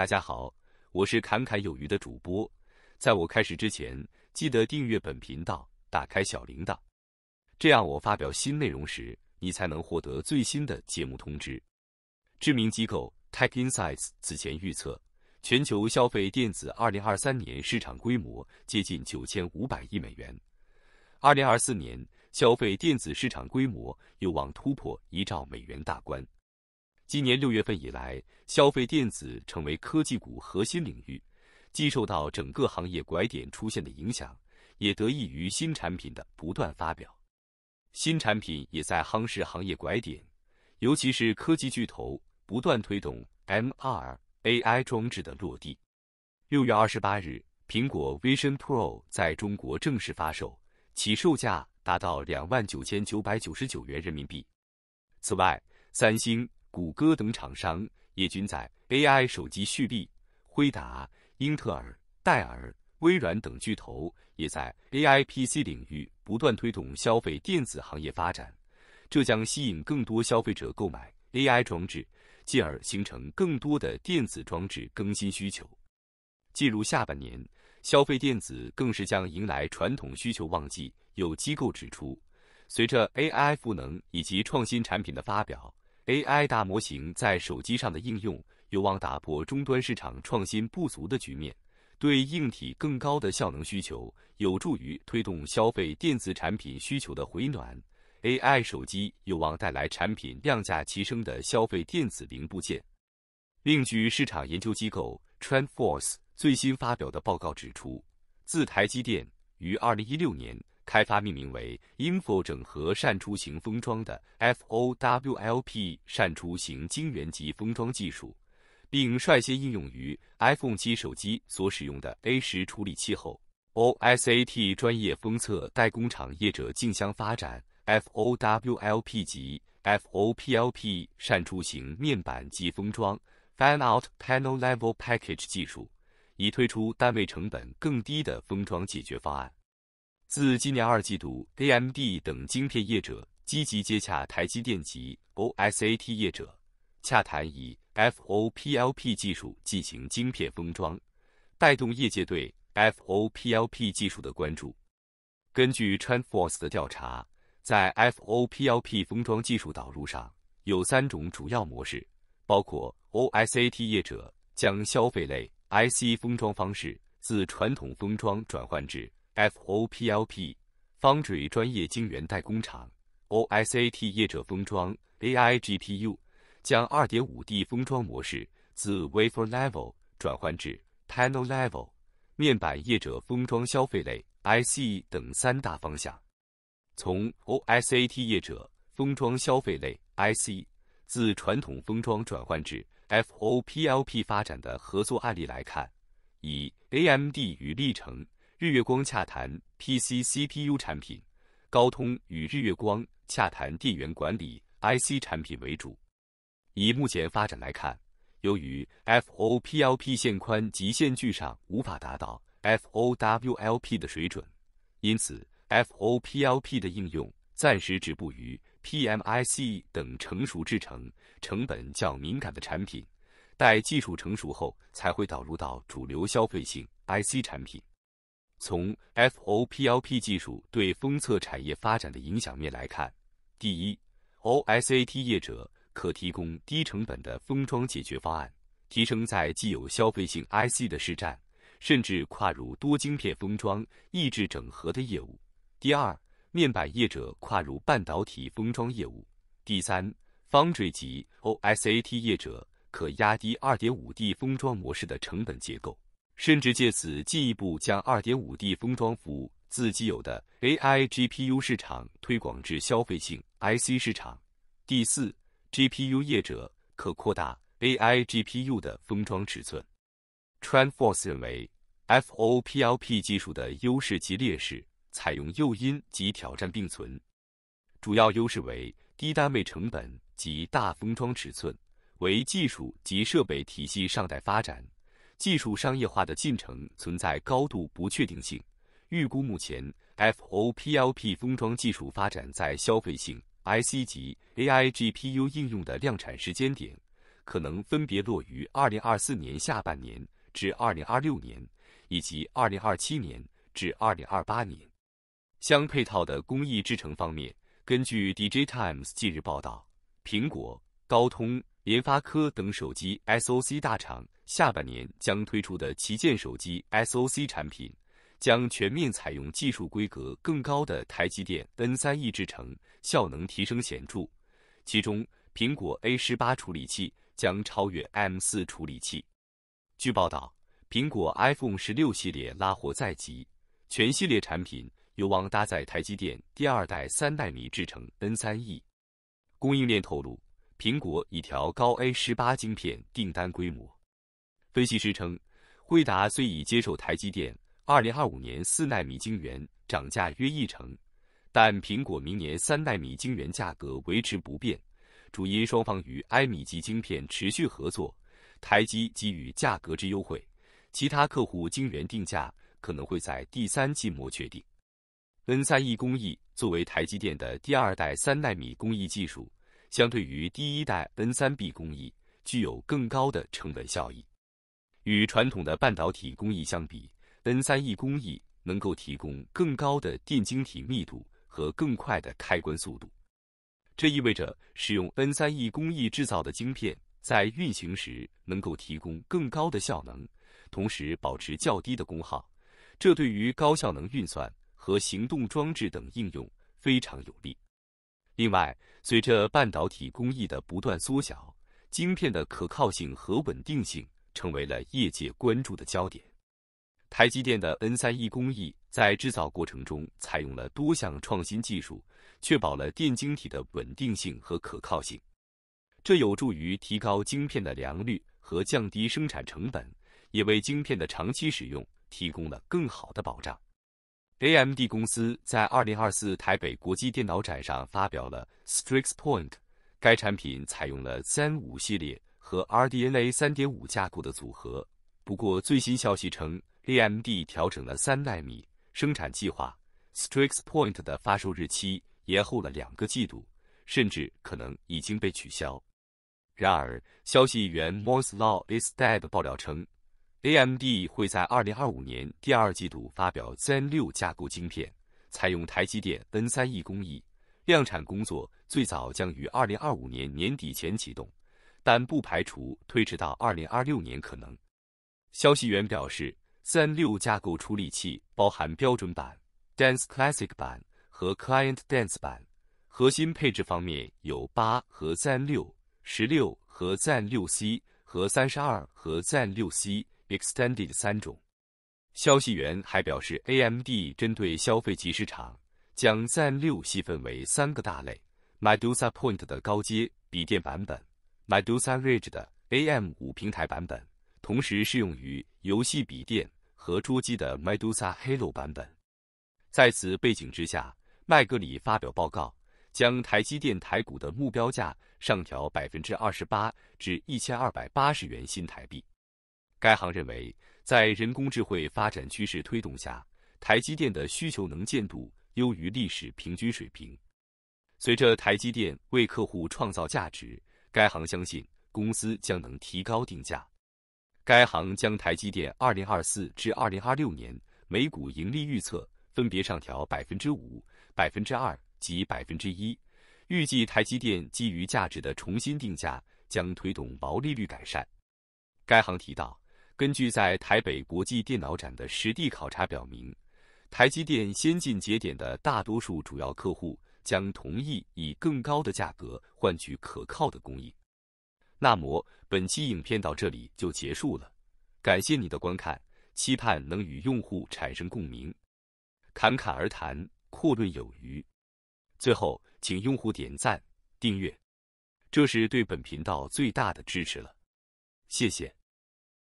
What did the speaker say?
大家好，我是侃侃有余的主播。在我开始之前，记得订阅本频道，打开小铃铛，这样我发表新内容时，你才能获得最新的节目通知。知名机构 Tech Insights 此前预测，全球消费电子2023年市场规模接近9500亿美元，2024年消费电子市场规模有望突破一兆美元大关。今年六月份以来，消费电子成为科技股核心领域，既受到整个行业拐点出现的影响，也得益于新产品的不断发表。新产品也在夯实行业拐点，尤其是科技巨头不断推动 MR AI 装置的落地。六月二十八日，苹果 Vision Pro 在中国正式发售，起售价达到两万九千九百九十九元人民币。此外，三星。谷歌等厂商也均在 AI 手机蓄力，辉达、英特尔、戴尔、微软等巨头也在 AI PC 领域不断推动消费电子行业发展，这将吸引更多消费者购买 AI 装置，进而形成更多的电子装置更新需求。进入下半年，消费电子更是将迎来传统需求旺季。有机构指出，随着 AI 赋能以及创新产品的发表。AI 大模型在手机上的应用有望打破终端市场创新不足的局面，对硬体更高的效能需求，有助于推动消费电子产品需求的回暖。AI 手机有望带来产品量价齐升的消费电子零部件。另据市场研究机构 TrendForce 最新发表的报告指出，自台积电于2016年开发命名为 Info 整合扇出型封装的 FOWLP 扇出型晶圆级封装技术，并率先应用于 iPhone 七手机所使用的 A 十处理器后，OSAT 专业封测代工厂业者竞相发展 FOWLP 级 FOPLP 扇出型面板级封装 Fanout Panel Level Package 技术，以推出单位成本更低的封装解决方案。自今年二季度，AMD 等晶片业者积极接洽台积电及 OSAT 业者，洽谈以 FOPLP 技术进行晶片封装，带动业界对 FOPLP 技术的关注。根据 Transfoce r 的调查，在 FOPLP 封装技术导入上有三种主要模式，包括 OSAT 业者将消费类 IC 封装方式自传统封装转换至。FOPLP、Foundry 专业晶圆代工厂、OSAT 业者封装、AI GPU 将 2.5D 封装模式自 Wafer Level 转换至 Panel Level 面板业者封装消费类 IC 等三大方向。从 OSAT 业者封装消费类 IC 自传统封装转换至 FOPLP 发展的合作案例来看，以 AMD 与历程。日月光洽谈 P C C P U 产品，高通与日月光洽谈电源管理 I C 产品为主。以目前发展来看，由于 F O P L P 线宽及线距上无法达到 F O W L P 的水准，因此 F O P L P 的应用暂时止步于 P M I C 等成熟制程、成本较敏感的产品，待技术成熟后才会导入到主流消费性 I C 产品。从 F O P L P 技术对封测产业发展的影响面来看，第一，O S A T 业者可提供低成本的封装解决方案，提升在既有消费性 I C 的市占，甚至跨入多晶片封装异质整合的业务；第二，面板业者跨入半导体封装业务；第三，方追级 O S A T 业者可压低二点五 D 封装模式的成本结构。甚至借此进一步将二点五 D 封装服务自己有的 AI GPU 市场推广至消费性 IC 市场。第四，GPU 业者可扩大 AI GPU 的封装尺寸。t r a n s f o r c e 认为，FOPLP 技术的优势及劣势，采用诱因及挑战并存。主要优势为低单位成本及大封装尺寸，为技术及设备体系尚待发展。技术商业化的进程存在高度不确定性。预估目前 F O P L P 封装技术发展在消费性 I C 级 A I G P U 应用的量产时间点，可能分别落于二零二四年下半年至二零二六年，以及二零二七年至二零二八年。相配套的工艺制程方面，根据 D J Times 近日报道，苹果。高通、联发科等手机 SOC 大厂下半年将推出的旗舰手机 SOC 产品，将全面采用技术规格更高的台积电 N3E 制程，效能提升显著。其中，苹果 A 十八处理器将超越 M 四处理器。据报道，苹果 iPhone 十六系列拉货在即，全系列产品有望搭载台积电第二代三纳米制程 N3E。供应链透露。苹果已调高 A 十八晶片订单规模，分析师称，惠达虽已接受台积电二零二五年四纳米晶圆涨价约一成，但苹果明年三纳米晶圆价格维持不变，主因双方与埃米级晶片持续合作，台积给予价格之优惠，其他客户晶圆定价可能会在第三季末确定。N 三 E 工艺作为台积电的第二代三纳米工艺技术。相对于第一代 N3B 工艺，具有更高的成本效益。与传统的半导体工艺相比，N3E 工艺能够提供更高的电晶体密度和更快的开关速度。这意味着使用 N3E 工艺制造的晶片在运行时能够提供更高的效能，同时保持较低的功耗。这对于高效能运算和行动装置等应用非常有利。另外，随着半导体工艺的不断缩小，晶片的可靠性和稳定性成为了业界关注的焦点。台积电的 N3E 工艺在制造过程中采用了多项创新技术，确保了电晶体的稳定性和可靠性。这有助于提高晶片的良率和降低生产成本，也为晶片的长期使用提供了更好的保障。AMD 公司在二零二四台北国际电脑展上发表了 Strix Point，该产品采用了 Zen 五系列和 RDNA 三点五架构的组合。不过，最新消息称，AMD 调整了三纳米生产计划，Strix Point 的发售日期延后了两个季度，甚至可能已经被取消。然而，消息源 Moise Law is Dead 爆料称。AMD 会在2025年第二季度发表 Zen 6架构晶片，采用台积电 N3E 工艺，量产工作最早将于2025年年底前启动，但不排除推迟到2026年可能。消息源表示，Zen 6架构处理器包含标准版、Dance Classic 版和 Client Dance 版。核心配置方面有八和 Zen 6、十六和 Zen 6C 和三十二和 Zen 6C。Extended 三种消息源还表示，AMD 针对消费级市场，将 Zen 六细分为三个大类：Medusa Point 的高阶笔电版本，Medusa Ridge 的 AM 五平台版本，同时适用于游戏笔电和桌机的 Medusa Halo 版本。在此背景之下，麦格里发表报告，将台积电台股的目标价上调百分之二十八至一千二百八十元新台币。该行认为，在人工智慧发展趋势推动下，台积电的需求能见度优于历史平均水平。随着台积电为客户创造价值，该行相信公司将能提高定价。该行将台积电2024至2026年每股盈利预测分别上调5%、2%及1%。预计台积电基于价值的重新定价将推动毛利率改善。该行提到。根据在台北国际电脑展的实地考察表明，台积电先进节点的大多数主要客户将同意以更高的价格换取可靠的供应。那么本期影片到这里就结束了，感谢你的观看，期盼能与用户产生共鸣，侃侃而谈，阔论有余。最后，请用户点赞、订阅，这是对本频道最大的支持了，谢谢。